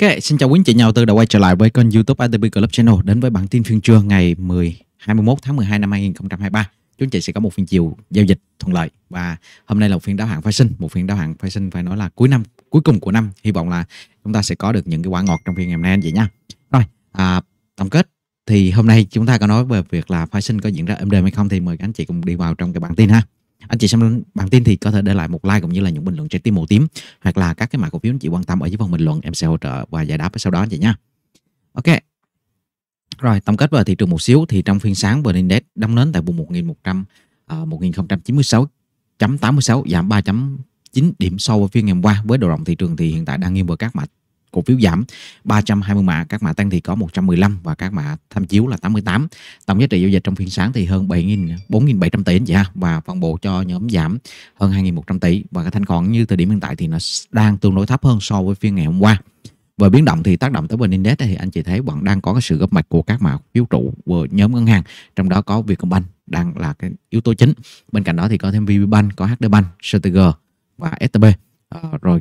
Ok, xin chào quý anh chị nhà đầu tư đã quay trở lại với kênh YouTube ATP Club Channel đến với bản tin phiên trưa ngày 10 21 tháng 12 năm 2023. Chúng chị sẽ có một phiên chiều giao dịch thuận lợi và hôm nay là một phiên đáo hạn phái sinh, một phiên đáo hạn phái sinh phải nói là cuối năm, cuối cùng của năm. Hy vọng là chúng ta sẽ có được những cái quả ngọt trong phiên ngày hôm nay anh chị nha. Rồi, à, tổng kết thì hôm nay chúng ta có nói về việc là phái sinh có diễn ra êm đềm hay không thì mời các anh chị cùng đi vào trong cái bản tin ha anh chị xem bản tin thì có thể để lại một like cũng như là những bình luận trái tim màu tím hoặc là các cái mã cổ phiếu anh chị quan tâm ở dưới phần bình luận em sẽ hỗ trợ và giải đáp sau đó anh chị nha ok rồi tổng kết về thị trường một xíu thì trong phiên sáng vn index đóng nến tại vùng 1100 uh, 1096.86 giảm 3.9 điểm so với phiên ngày hôm qua với độ rộng thị trường thì hiện tại đang nghiêng về các mã cổ phiếu giảm 320 mã, các mã tăng thì có 115 và các mã tham chiếu là 88. Tổng giá trị giao dịch trong phiên sáng thì hơn 7.000 4.700 tỷ anh chị ha và phân bổ cho nhóm giảm hơn 2.100 tỷ và cái thanh khoản như thời điểm hiện tại thì nó đang tương đối thấp hơn so với phiên ngày hôm qua về biến động thì tác động tới bên index thì anh chị thấy vẫn đang có cái sự góp mặt của các mã phiếu trụ của nhóm ngân hàng trong đó có Vietcombank đang là cái yếu tố chính bên cạnh đó thì có thêm VPBank có HDBank, Bank, CTG và STB à, ờ, rồi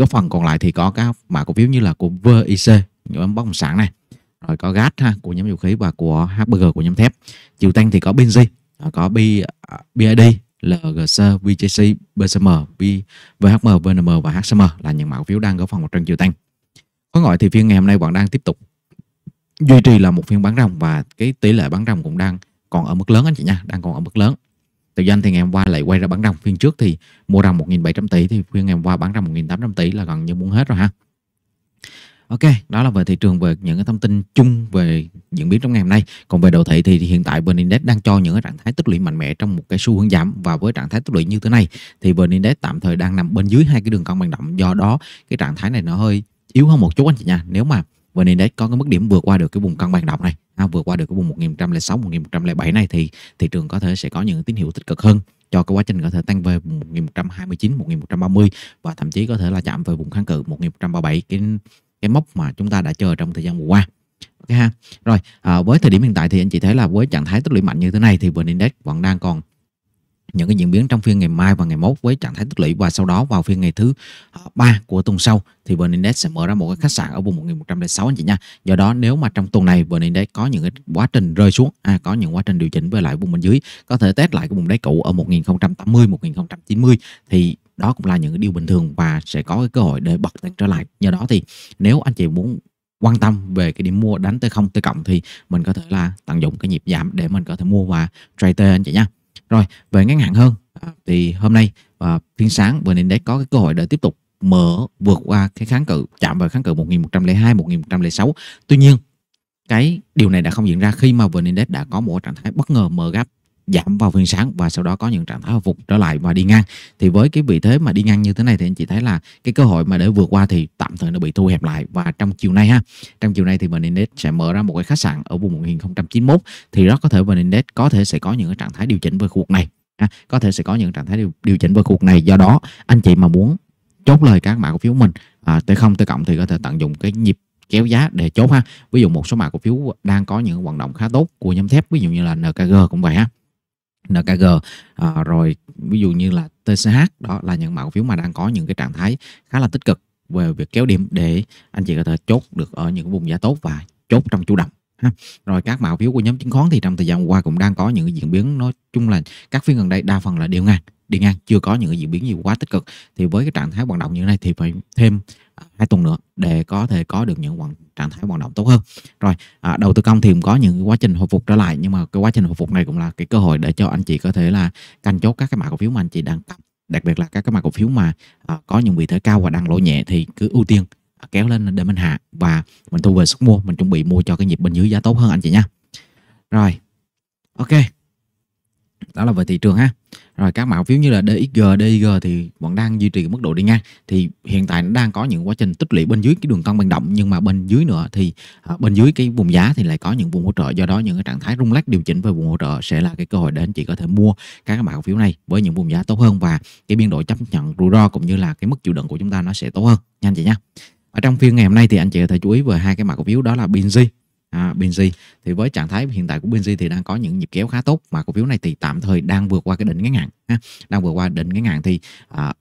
cái phần còn lại thì có các mã cổ phiếu như là của VIC nhóm bất động sản này rồi có gas ha của nhóm dầu khí và của HBG của nhóm thép chiều tăng thì có Benji có B BID à, LGC, VJC, BCM, VHM, VNM và HCM là những mã cổ phiếu đang góp phần một trend chiều tăng. Có ngoại thì phiên ngày hôm nay vẫn đang tiếp tục duy trì là một phiên bán ròng và cái tỷ lệ bán ròng cũng đang còn ở mức lớn anh chị nha, đang còn ở mức lớn thực doanh thì ngày hôm qua lại quay ra bán ròng phiên trước thì mua ròng 1.700 tỷ thì phiên ngày hôm qua bán ròng 1.800 tỷ là gần như muốn hết rồi ha Ok, đó là về thị trường về những cái thông tin chung về diễn biến trong ngày hôm nay. Còn về đồ thị thì hiện tại VN Index đang cho những cái trạng thái tích lũy mạnh mẽ trong một cái xu hướng giảm và với trạng thái tích lũy như thế này thì VN Index tạm thời đang nằm bên dưới hai cái đường cong bằng động. Do đó cái trạng thái này nó hơi yếu hơn một chút anh chị nha. Nếu mà VN Index có cái mức điểm vượt qua được cái vùng cân bằng động này ha, à, vượt qua được cái vùng 1106 1107 này thì thị trường có thể sẽ có những tín hiệu tích cực hơn cho cái quá trình có thể tăng về 1129 1130 và thậm chí có thể là chạm về vùng kháng cự 1137 cái cái mốc mà chúng ta đã chờ trong thời gian vừa qua ok ha rồi à, với thời điểm hiện tại thì anh chị thấy là với trạng thái tích lũy mạnh như thế này thì vn index vẫn đang còn những cái diễn biến trong phiên ngày mai và ngày mốt với trạng thái tích lũy và sau đó vào phiên ngày thứ ờ, ba của tuần sau thì VN Index sẽ mở ra một cái khách sạn ở vùng 1106 anh chị nha. Do đó nếu mà trong tuần này VN Index có những cái quá trình rơi xuống, à, có những quá trình điều chỉnh về lại vùng bên dưới, có thể test lại cái vùng đáy cũ ở 1080 1090 thì đó cũng là những cái điều bình thường và sẽ có cái cơ hội để bật lên trở lại. Do đó thì nếu anh chị muốn quan tâm về cái điểm mua đánh tới không tới cộng thì mình có thể là tận dụng cái nhịp giảm để mình có thể mua và trade anh chị nha. Rồi, về ngắn hạn hơn thì hôm nay và phiên sáng VN Index có cái cơ hội để tiếp tục mở vượt qua cái kháng cự chạm vào kháng cự 1102 1106. Tuy nhiên cái điều này đã không diễn ra khi mà VN đã có một trạng thái bất ngờ mở gap giảm vào phiên sáng và sau đó có những trạng thái hồi phục trở lại và đi ngang thì với cái vị thế mà đi ngang như thế này thì anh chị thấy là cái cơ hội mà để vượt qua thì tạm thời nó bị thu hẹp lại và trong chiều nay ha trong chiều nay thì vn index sẽ mở ra một cái khách sạn ở vùng 1091 thì rất có thể vn index có thể sẽ có những cái trạng thái điều chỉnh với khu vực này ha. có thể sẽ có những trạng thái điều, điều chỉnh với khu vực này do đó anh chị mà muốn chốt lời các mã cổ phiếu mình à, tới không tới cộng thì có thể tận dụng cái nhịp kéo giá để chốt ha ví dụ một số mã cổ phiếu đang có những hoạt động khá tốt của nhóm thép ví dụ như là nkg cũng vậy ha NKG à, ờ, rồi ví dụ như là TCH đó là những mã cổ phiếu mà đang có những cái trạng thái khá là tích cực về việc kéo điểm để anh chị có thể chốt được ở những vùng giá tốt và chốt trong chủ động ha. rồi các mã cổ phiếu của nhóm chứng khoán thì trong thời gian qua cũng đang có những diễn biến nói chung là các phiên gần đây đa phần là đều ngang đi ngang chưa có những diễn biến gì quá tích cực thì với cái trạng thái vận động như thế này thì phải thêm hai tuần nữa để có thể có được những hoạt, trạng thái hoạt động tốt hơn rồi à, đầu tư công thì cũng có những quá trình hồi phục trở lại nhưng mà cái quá trình hồi phục này cũng là cái cơ hội để cho anh chị có thể là canh chốt các cái mã cổ phiếu mà anh chị đang cầm đặc biệt là các cái mã cổ phiếu mà à, có những vị thế cao và đang lỗ nhẹ thì cứ ưu tiên à, kéo lên để mình hạ và mình thu về sức mua mình chuẩn bị mua cho cái nhịp bên dưới giá tốt hơn anh chị nha rồi ok đó là về thị trường ha rồi các mã cổ phiếu như là DXG, DIG thì vẫn đang duy trì mức độ đi ngang thì hiện tại nó đang có những quá trình tích lũy bên dưới cái đường cân bằng động nhưng mà bên dưới nữa thì à, bên dưới cái vùng giá thì lại có những vùng hỗ trợ do đó những cái trạng thái rung lắc điều chỉnh về vùng hỗ trợ sẽ là cái cơ hội để anh chị có thể mua các mã cổ phiếu này với những vùng giá tốt hơn và cái biên độ chấp nhận rủi ro cũng như là cái mức chịu đựng của chúng ta nó sẽ tốt hơn nha anh chị nhé ở trong phiên ngày hôm nay thì anh chị có thể chú ý về hai cái mã cổ phiếu đó là BNG à, Benji thì với trạng thái hiện tại của Benji thì đang có những nhịp kéo khá tốt mà cổ phiếu này thì tạm thời đang vượt qua cái đỉnh ngắn hạn ha. đang vượt qua đỉnh ngắn hạn thì à,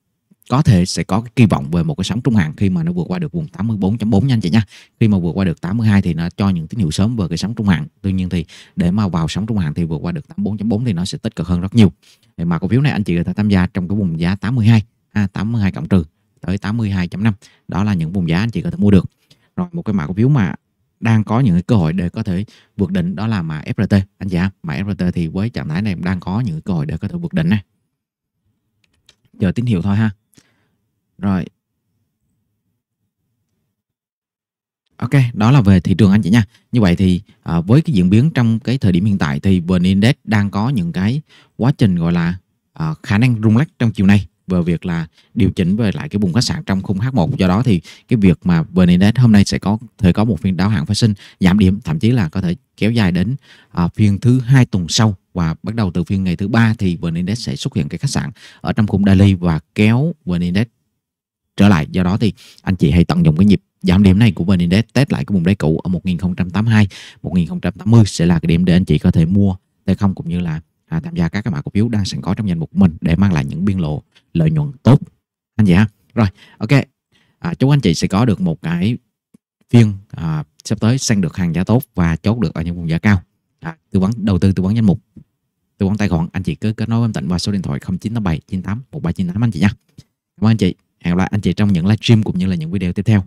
có thể sẽ có kỳ vọng về một cái sóng trung hạn khi mà nó vượt qua được vùng 84.4 anh chị nha. Khi mà vượt qua được 82 thì nó cho những tín hiệu sớm về cái sóng trung hạn. Tuy nhiên thì để mà vào sóng trung hạn thì vượt qua được 84.4 thì nó sẽ tích cực hơn rất nhiều. Thì mà cổ phiếu này anh chị có thể tham gia trong cái vùng giá 82, ha, 82 cộng trừ tới 82.5. Đó là những vùng giá anh chị có thể mua được. Rồi một cái mã cổ phiếu mà đang có những cái cơ hội để có thể vượt đỉnh đó là mã FRT anh chị ha mã FRT thì với trạng thái này đang có những cơ hội để có thể vượt đỉnh này chờ tín hiệu thôi ha rồi Ok, đó là về thị trường anh chị nha. Như vậy thì à, với cái diễn biến trong cái thời điểm hiện tại thì VN Index đang có những cái quá trình gọi là à, khả năng rung lắc trong chiều nay về việc là điều chỉnh về lại cái vùng khách sạn trong khung H1 do đó thì cái việc mà vn index hôm nay sẽ có thể có một phiên đáo hạn phát sinh giảm điểm thậm chí là có thể kéo dài đến à, phiên thứ hai tuần sau và bắt đầu từ phiên ngày thứ ba thì vn index sẽ xuất hiện cái khách sạn ở trong khung daily và kéo vn index trở lại do đó thì anh chị hãy tận dụng cái nhịp giảm điểm này của vn index test lại cái vùng đáy cũ ở 1082 1080 sẽ là cái điểm để anh chị có thể mua t không cũng như là à, tham gia các cái mã cổ phiếu đang sẵn có trong danh mục của mình để mang lại những biên lộ lợi nhuận tốt anh chị ha rồi ok à, chúc anh chị sẽ có được một cái phiên à, sắp tới săn được hàng giá tốt và chốt được ở những vùng giá cao à, tư vấn đầu tư tư vấn danh mục tư vấn tài khoản anh chị cứ kết nối với tịnh qua số điện thoại 0987 98 1398 anh chị nha cảm ơn anh chị hẹn gặp lại anh chị trong những livestream cũng như là những video tiếp theo